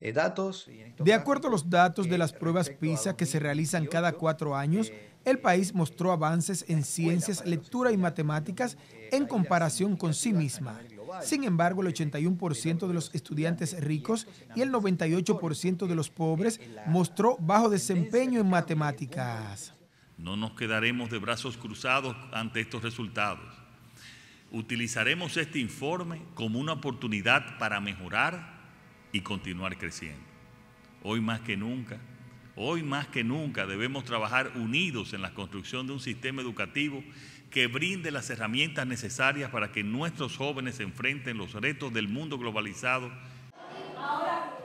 Eh, de acuerdo a los datos de las pruebas PISA que se realizan cada cuatro años, eh, el eh, país mostró avances en ciencias, lectura y matemáticas en comparación con sí misma. Sin embargo, el 81% de los estudiantes ricos y el 98% de los pobres mostró bajo desempeño en matemáticas. No nos quedaremos de brazos cruzados ante estos resultados. Utilizaremos este informe como una oportunidad para mejorar y continuar creciendo. Hoy más que nunca, hoy más que nunca debemos trabajar unidos en la construcción de un sistema educativo que brinde las herramientas necesarias para que nuestros jóvenes se enfrenten los retos del mundo globalizado.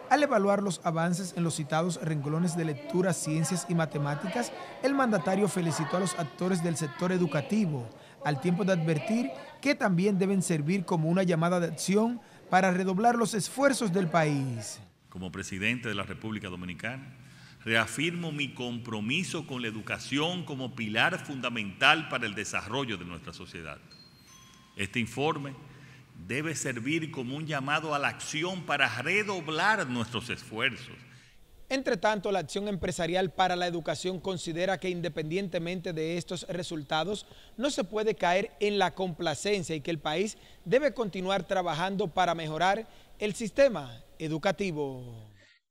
Al evaluar los avances en los citados renglones de lectura, ciencias y matemáticas, el mandatario felicitó a los actores del sector educativo, al tiempo de advertir que también deben servir como una llamada de acción para redoblar los esfuerzos del país. Como presidente de la República Dominicana, reafirmo mi compromiso con la educación como pilar fundamental para el desarrollo de nuestra sociedad. Este informe debe servir como un llamado a la acción para redoblar nuestros esfuerzos entre tanto, la Acción Empresarial para la Educación considera que independientemente de estos resultados, no se puede caer en la complacencia y que el país debe continuar trabajando para mejorar el sistema educativo.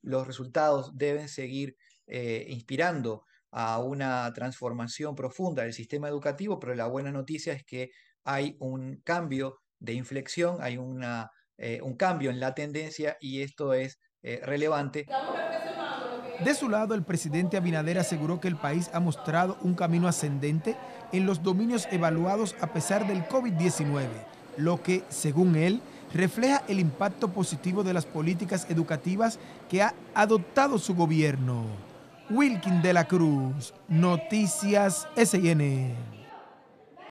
Los resultados deben seguir eh, inspirando a una transformación profunda del sistema educativo, pero la buena noticia es que hay un cambio de inflexión, hay eh, un cambio en la tendencia y esto es eh, relevante. De su lado, el presidente Abinader aseguró que el país ha mostrado un camino ascendente en los dominios evaluados a pesar del COVID-19, lo que, según él, refleja el impacto positivo de las políticas educativas que ha adoptado su gobierno. Wilkin de la Cruz, Noticias SN.